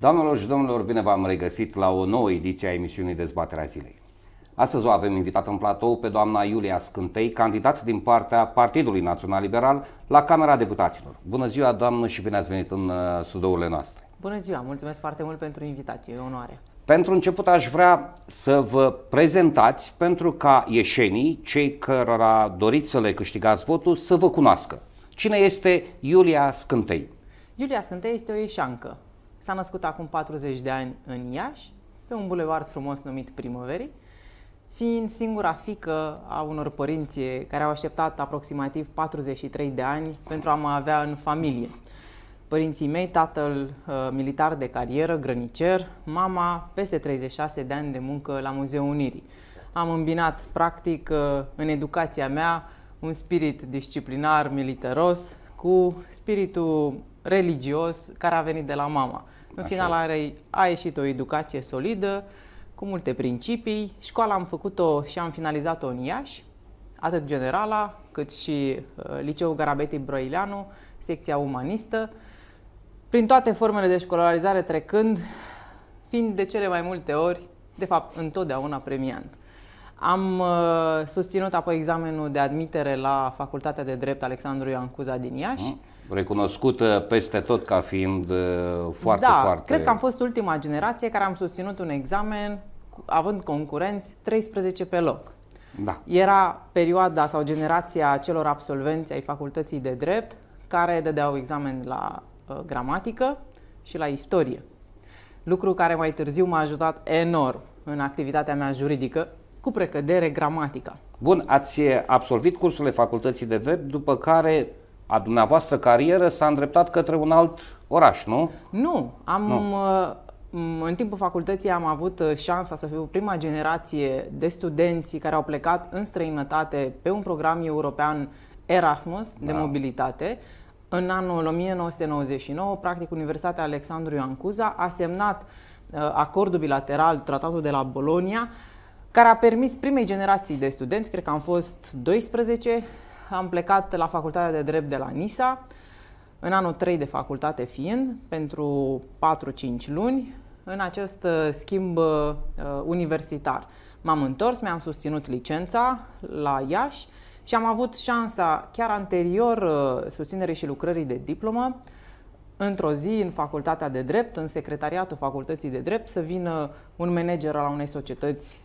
Doamnelor și domnilor, bine v-am regăsit la o nouă ediție a emisiunii Dezbaterea Zilei. Astăzi o avem invitat în platou pe doamna Iulia Scântei, candidat din partea Partidului Național Liberal la Camera Deputaților. Bună ziua, doamnă, și bine ați venit în uh, studourile noastre. Bună ziua, mulțumesc foarte mult pentru invitație, e onoare. Pentru început aș vrea să vă prezentați pentru ca ieșenii, cei cărora doriți să le câștigați votul, să vă cunoască. Cine este Iulia Scântei? Iulia Scântei este o ieșancă S-a născut acum 40 de ani în Iași, pe un bulevard frumos numit Primăverii, fiind singura fică a unor părinți care au așteptat aproximativ 43 de ani pentru a mă avea în familie. Părinții mei, tatăl uh, militar de carieră, grănicer, mama peste 36 de ani de muncă la Muzeul Unirii. Am îmbinat, practic, uh, în educația mea un spirit disciplinar, militaros, cu spiritul religios care a venit de la mama. În Așa. final are, a ieșit o educație solidă, cu multe principii. Școala am făcut-o și am finalizat-o în Iași, atât generala, cât și uh, Liceul Garabeti Broileanu, secția umanistă. Prin toate formele de școlarizare trecând, fiind de cele mai multe ori, de fapt întotdeauna premiant. Am uh, susținut apoi examenul de admitere la Facultatea de Drept Alexandru Ioan Cuza din Iași. Mm recunoscută peste tot ca fiind uh, foarte, da, foarte... cred că am fost ultima generație care am susținut un examen având concurenți 13 pe loc. Da. Era perioada sau generația celor absolvenți ai facultății de drept care dădeau examen la uh, gramatică și la istorie. Lucru care mai târziu m-a ajutat enorm în activitatea mea juridică, cu precădere gramatica. Bun, ați absolvit cursurile facultății de drept, după care a dumneavoastră carieră s-a îndreptat către un alt oraș, nu? Nu, am... Nu. Mm, în timpul facultății am avut uh, șansa să fiu prima generație de studenți care au plecat în străinătate pe un program european Erasmus da. de mobilitate. În anul 1999, practic Universitatea Alexandru Ioan Cuza a semnat uh, acordul bilateral, tratatul de la Bologna, care a permis primei generații de studenți, cred că am fost 12, am plecat la facultatea de drept de la NISA, în anul 3 de facultate fiind, pentru 4-5 luni, în acest uh, schimb uh, uh, universitar. M-am întors, mi-am susținut licența la Iași și am avut șansa, chiar anterior susținerii și lucrării de diplomă, într-o zi în facultatea de drept, în secretariatul facultății de drept, să vină un manager la unei societăți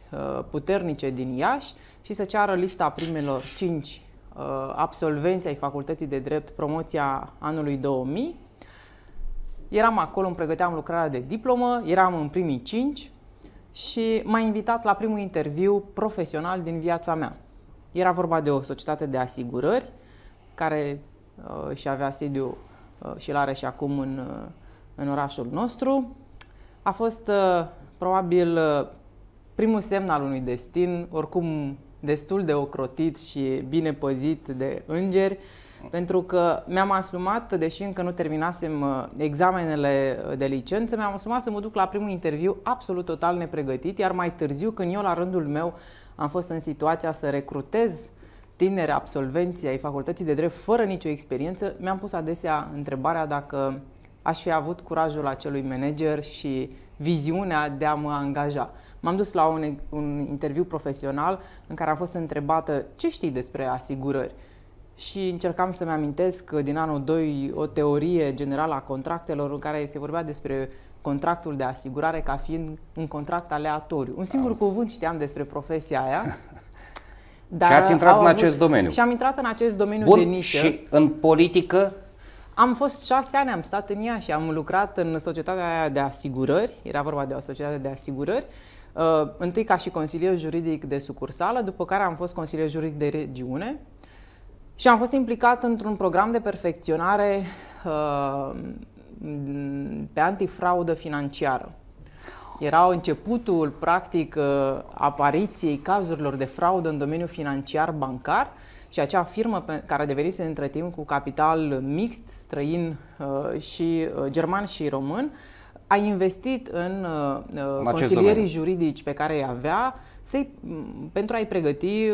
puternice din Iași și să ceară lista primelor 5 Uh, absolvenții ai Facultății de Drept, promoția anului 2000. Eram acolo, îmi pregăteam lucrarea de diplomă, eram în primii cinci și m-a invitat la primul interviu profesional din viața mea. Era vorba de o societate de asigurări care uh, și avea sediu uh, și l-are și acum în, uh, în orașul nostru. A fost uh, probabil uh, primul semn al unui destin, oricum destul de ocrotit și bine păzit de îngeri, pentru că mi-am asumat, deși încă nu terminasem uh, examenele uh, de licență, mi-am asumat să mă duc la primul interviu absolut total nepregătit, iar mai târziu, când eu la rândul meu am fost în situația să recrutez tineri absolvenții ai facultății de drept fără nicio experiență, mi-am pus adesea întrebarea dacă aș fi avut curajul acelui manager și viziunea de a mă angaja. M-am dus la un, un interviu profesional în care am fost întrebată ce știi despre asigurări și încercam să-mi amintesc uh, din anul 2 o teorie generală a contractelor în care se vorbea despre contractul de asigurare ca fiind un contract aleatoriu. Un singur cuvânt știam despre profesia aia. Dar și ați intrat în acest domeniu. Și am intrat în acest domeniu Bun, de nișă. și în politică? Am fost șase ani, am stat în ea și am lucrat în societatea de asigurări. Era vorba de o societate de asigurări Uh, întâi ca și consilier juridic de sucursală, după care am fost consilier juridic de regiune și am fost implicat într-un program de perfecționare uh, pe antifraudă financiară. Era începutul, practic, uh, apariției cazurilor de fraudă în domeniul financiar bancar și acea firmă pe care devenise între timp cu capital mixt, străin uh, și uh, german și român, a investit în uh, uh consilierii juridici pe care îi avea să pentru a-i pregăti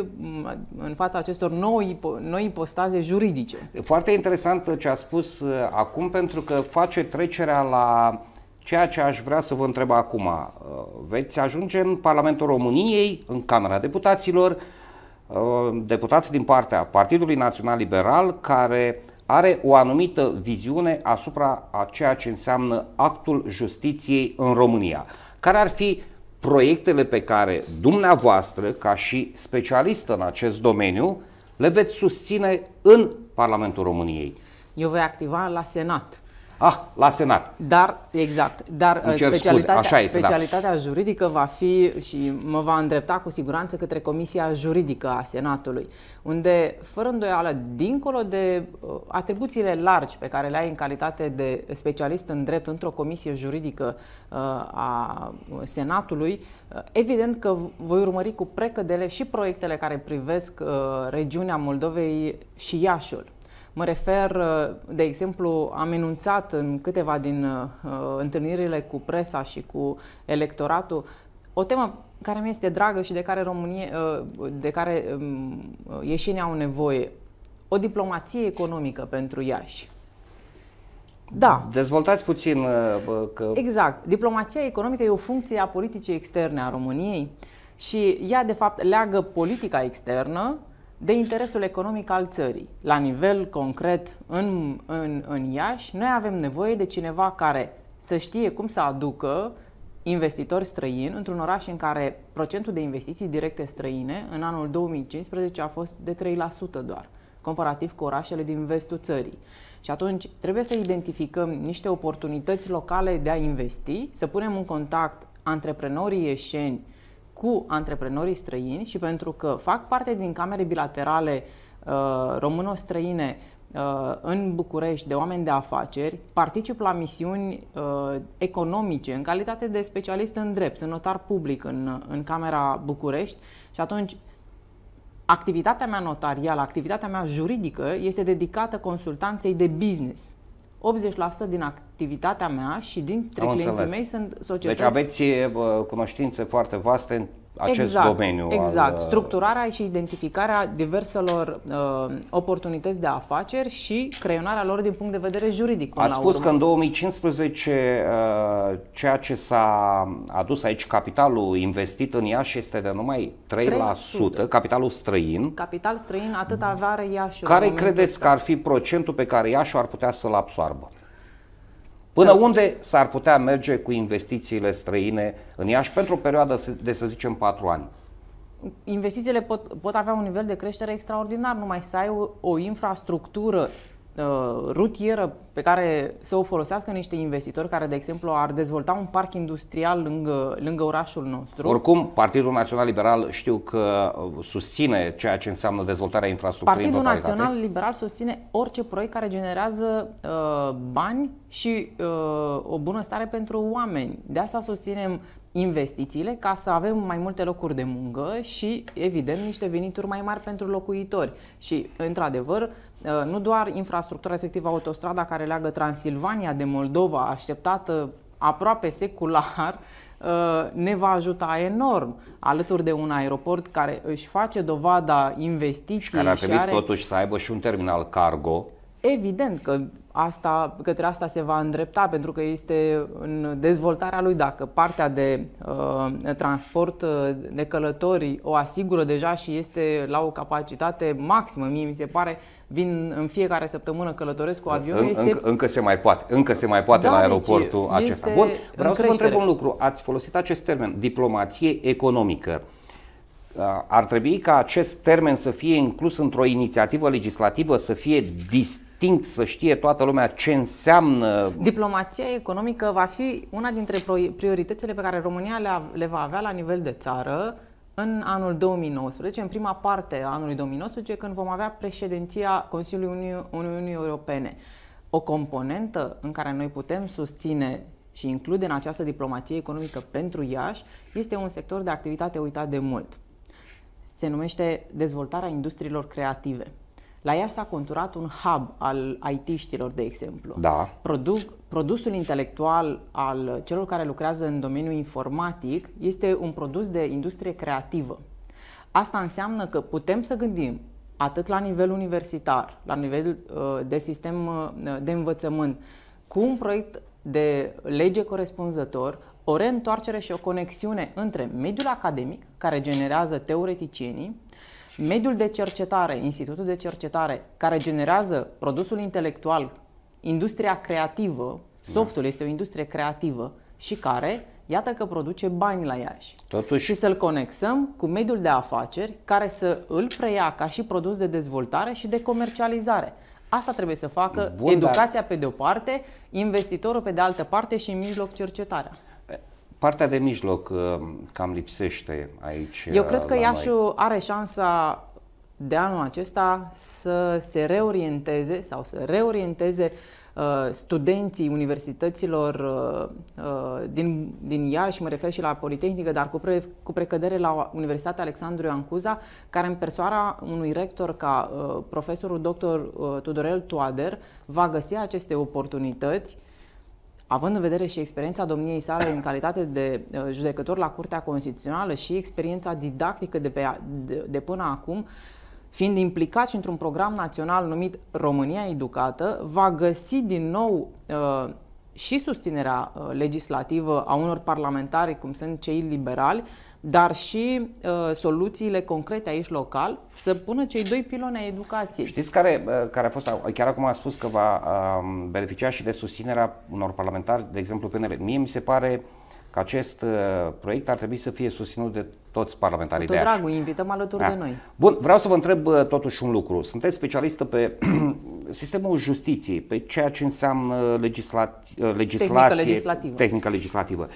în fața acestor noi, noi ipostaze juridice. Foarte interesant ce a spus uh, acum, pentru că face trecerea la ceea ce aș vrea să vă întreb acum. Uh, veți ajunge în Parlamentul României, în Camera Deputaților, deputați din partea Partidului Național Liberal, care are o anumită viziune asupra a ceea ce înseamnă actul justiției în România. Care ar fi proiectele pe care dumneavoastră, ca și specialistă în acest domeniu, le veți susține în Parlamentul României? Eu voi activa la Senat ah, la Senat. Dar, exact, dar uh, specialitatea, scuze, este, specialitatea da. juridică va fi și mă va îndrepta cu siguranță către Comisia Juridică a Senatului, unde, fără îndoială, dincolo de uh, atribuțiile largi pe care le ai în calitate de specialist în drept într-o comisie juridică uh, a Senatului, evident că voi urmări cu precădele și proiectele care privesc regiunea Moldovei și Iașiul. Mă refer, uh, de exemplu, am enunțat în câteva din uh, uh, întâlnirile cu presa și cu electoratul o temă care mi este dragă și de care, România, uh, de care um, ieșenii au nevoie. O diplomație economică pentru Iași. Da. Dezvoltați puțin uh, că... Exact. Diplomația economică e o funcție a politicii externe a României și ea, de fapt, leagă politica externă de interesul economic al țării. La nivel concret, în, în, în Iași, noi avem nevoie de cineva care să știe cum să aducă investitori străini într-un oraș în care procentul de investiții directe străine în anul 2015 a fost de 3% doar comparativ cu orașele din vestul țării. Și atunci trebuie să identificăm niște oportunități locale de a investi, să punem în contact antreprenorii ieșeni cu antreprenorii străini și pentru că fac parte din camere bilaterale uh, româno-străine uh, în București de oameni de afaceri, particip la misiuni uh, economice în calitate de specialist în drept, sunt notar public în, în Camera București și atunci activitatea mea notarială, activitatea mea juridică este dedicată consultanței de business. 80% din activitatea mea și dintre clienții mei sunt deci societăți. Deci aveți cunoștințe foarte vaste în acest exact, domeniu. Exact, al, uh, structurarea și identificarea diverselor uh, oportunități de afaceri și creionarea lor din punct de vedere juridic. Ați spus urmă. că în 2015 uh, ceea ce s-a adus aici, capitalul investit în Iași este de numai 3%, 3%. capitalul străin. Capital străin, atât avea Iașiul. Care credeți că ar fi procentul pe care Iașiul ar putea să-l absoarbă? Până Sau... unde s-ar putea merge cu investițiile străine în Iași pentru o perioadă de, să zicem, 4 ani? Investițiile pot, pot avea un nivel de creștere extraordinar, numai să ai o, o infrastructură Uh, rutieră pe care să o folosească niște investitori care, de exemplu, ar dezvolta un parc industrial lângă, lângă orașul nostru. Oricum, Partidul Național Liberal știu că uh, susține ceea ce înseamnă dezvoltarea infrastructurii. Partidul Național Liberal susține orice proiect care generează uh, bani și uh, o bună stare pentru oameni. De asta susținem investițiile ca să avem mai multe locuri de muncă și, evident, niște venituri mai mari pentru locuitori. Și, într-adevăr, uh, Uh, nu doar infrastructura respectivă autostrada care leagă Transilvania de Moldova, așteptată aproape secular, uh, ne va ajuta enorm, alături de un aeroport care își face dovada investiției și care ar trebui și are... totuși să aibă și un terminal cargo. Evident că asta, către asta se va îndrepta, pentru că este în dezvoltarea lui. Dacă partea de uh, transport uh, de călători o asigură deja și este la o capacitate maximă, mie mi se pare, vin în fiecare săptămână călătoresc cu avionul. În, este... Încă, încă se mai poate, încă se mai poate da, la deci aeroportul deci acesta. Bun, vreau să vă întreb un lucru. Ați folosit acest termen, diplomație economică uh, ar trebui ca acest termen să fie inclus într-o inițiativă legislativă, să fie dis- instinct să știe toată lumea ce înseamnă. Diplomația economică va fi una dintre prioritățile pe care România le va avea la nivel de țară în anul 2019, în prima parte a anului 2019, când vom avea președinția Consiliului Uniunii Europene. O componentă în care noi putem susține și include în această diplomație economică pentru Iași este un sector de activitate uitat de mult. Se numește dezvoltarea industriilor creative. La ea s-a conturat un hub al IT-știlor, de exemplu. Da. Produ- produsul intelectual al celor care lucrează în domeniul informatic este un produs de industrie creativă. Asta înseamnă că putem să gândim atât la nivel universitar, la nivel uh, de sistem uh, de învățământ, cu un proiect de lege corespunzător, o reîntoarcere și o conexiune între mediul academic, care generează teoreticienii, mediul de cercetare, institutul de cercetare care generează produsul intelectual, industria creativă, softul da. este o industrie creativă și care, iată că produce bani la Iași. Totuși... Și să-l conexăm cu mediul de afaceri care să îl preia ca și produs de dezvoltare și de comercializare. Asta trebuie să facă Bun, educația dar... pe de o parte, investitorul pe de altă parte și în mijloc cercetarea. Partea de mijloc uh, cam lipsește aici. Eu cred că Iașu noi. are șansa de anul acesta să se reorienteze sau să reorienteze uh, studenții universităților uh, uh din, din Iași, mă refer și la Politehnică, dar cu, pre, cu precădere la Universitatea Alexandru Ancuza, care în persoara unui rector ca uh, profesorul dr. Uh, Tudorel Toader va găsi aceste oportunități Având în vedere și experiența domniei sale în calitate de uh, judecător la Curtea Constituțională și experiența didactică de, pe, de, de până acum, fiind implicat și într-un program național numit România Educată, va găsi din nou uh, și susținerea uh, legislativă a unor parlamentari, cum sunt cei liberali, dar și uh, soluțiile concrete aici local, să pună cei doi piloni ai educației. Știți care, uh, care a fost, chiar acum a spus că va uh, beneficia și de susținerea unor parlamentari, de exemplu PNL. Mie mi se pare că acest uh, proiect ar trebui să fie susținut de toți parlamentarii Tot de dragul, invităm alături da. de noi. Bun, vreau să vă întreb uh, totuși un lucru. Sunteți specialistă pe uh, sistemul justiției, pe ceea ce înseamnă legislat, legislație, tehnică legislativă. Tehnică legislativă.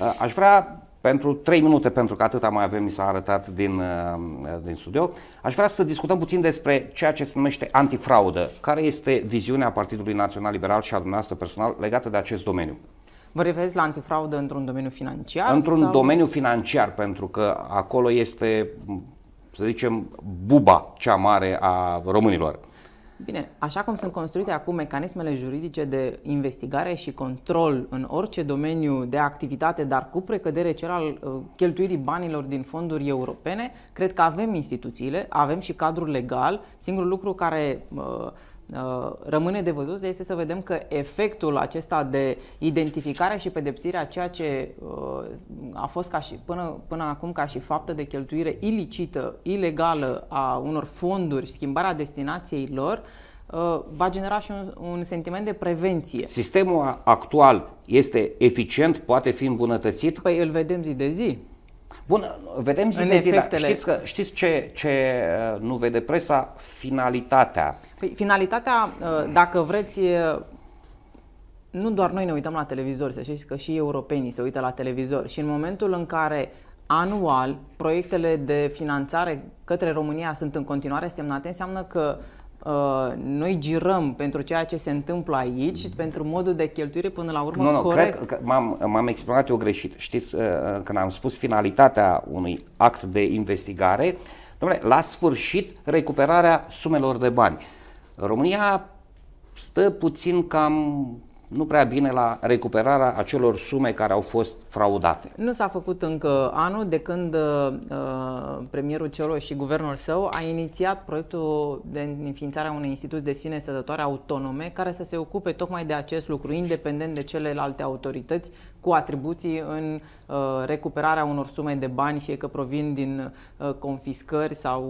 Uh, aș vrea pentru trei minute, pentru că atâta mai avem, mi s-a arătat din, uh, din studio, aș vrea să discutăm puțin despre ceea ce se numește antifraudă. Care este viziunea Partidului Național Liberal și a dumneavoastră personal legată de acest domeniu? Vă referiți la antifraudă într-un domeniu financiar? Într-un sau? domeniu financiar, pentru că acolo este, să zicem, buba cea mare a românilor. Bine, așa cum sunt construite acum mecanismele juridice de investigare și control în orice domeniu de activitate, dar cu precădere cel al uh, cheltuirii banilor din fonduri europene, cred că avem instituțiile, avem și cadrul legal. Singurul lucru care uh, Uh, rămâne de văzut, de este să vedem că efectul acesta de identificare și pedepsire a ceea ce uh, a fost ca și, până, până acum ca și faptă de cheltuire ilicită, ilegală a unor fonduri, schimbarea destinației lor, uh, va genera și un, un sentiment de prevenție. Sistemul actual este eficient, poate fi îmbunătățit? Păi îl vedem zi de zi. Bun, vedem zi de zi, dar știți, că, știți ce, ce uh, nu vede presa? Finalitatea. Păi, finalitatea, uh, dacă vreți, nu doar noi ne uităm la televizor, să știți că și europenii se uită la televizor și în momentul în care anual proiectele de finanțare către România sunt în continuare semnate, înseamnă că Uh, noi girăm pentru ceea ce se întâmplă aici și pentru modul de cheltuire până la urmă nu, nu, corect. Cred că m-am, m-am exprimat eu greșit. Știți, uh, uh, când am spus finalitatea unui act de investigare, domnule, la sfârșit recuperarea sumelor de bani. România stă puțin cam nu prea bine la recuperarea acelor sume care au fost fraudate. Nu s-a făcut încă anul de când uh, premierul Cioloș și guvernul său a inițiat proiectul de înființare a unui institut de sine sădătoare autonome care să se ocupe tocmai de acest lucru, independent de celelalte autorități cu atribuții în uh, recuperarea unor sume de bani, fie că provin din uh, confiscări sau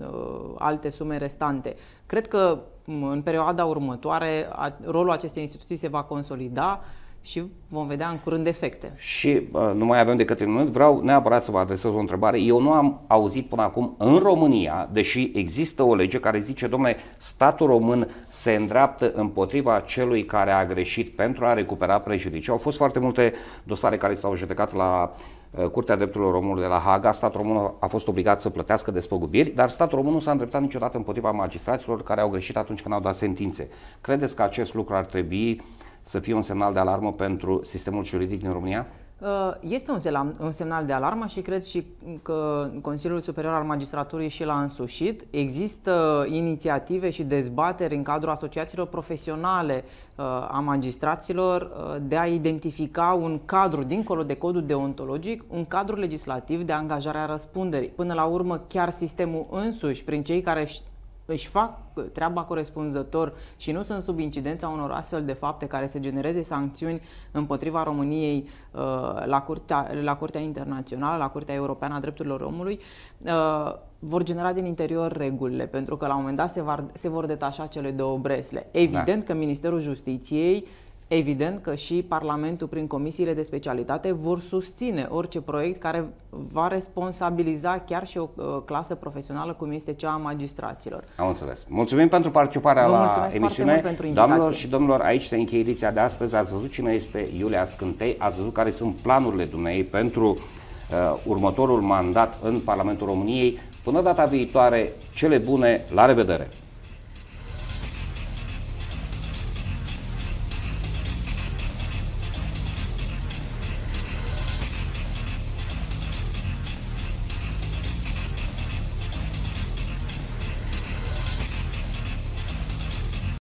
uh, uh alte sume restante. Cred că în perioada următoare a, rolul acestei instituții se va consolida și vom vedea în curând efecte. Și uh, nu mai avem decât un minut, vreau neapărat să vă adresez o întrebare. Eu nu am auzit până acum în România, deși există o lege care zice, domnule, statul român se îndreaptă împotriva celui care a greșit pentru a recupera prejudicii. Au fost foarte multe dosare care s-au judecat la uh, Uh, Curtea Drepturilor Omului de la Haga, statul român a fost obligat să plătească despăgubiri, dar statul român nu s-a îndreptat niciodată împotriva magistraților care au greșit atunci când au dat sentințe. Credeți că acest lucru ar trebui să fie un semnal de alarmă pentru sistemul juridic din România? Uh, este un, un semnal de alarmă și cred și că Consiliul Superior al Magistraturii și l-a însușit. Există inițiative și dezbateri în cadrul asociațiilor profesionale uh, a magistraților uh, de a identifica un cadru, dincolo de codul deontologic, un cadru legislativ de angajare a răspunderii. Până la urmă, chiar sistemul însuși, prin cei care își fac treaba corespunzător și nu sunt sub incidența unor astfel de fapte care să genereze sancțiuni împotriva României uh, la Curtea, la Curtea Internațională, la Curtea Europeană a Drepturilor Omului, uh, vor genera din interior regulile, pentru că la un moment dat se, va, se vor detașa cele două bresle. Evident da. că Ministerul Justiției Evident că și Parlamentul, prin comisiile de specialitate, vor susține orice proiect care va responsabiliza chiar și o uh, clasă profesională, cum este cea a magistraților. Am înțeles. Mulțumim pentru participarea Vă la emisiune. pentru invitație. Doamnelor și domnilor, aici se încheie ediția de astăzi. Ați văzut cine este Iulia Scântei, ați văzut care sunt planurile dumneei pentru uh, următorul mandat în Parlamentul României. Până data viitoare, cele bune, la revedere!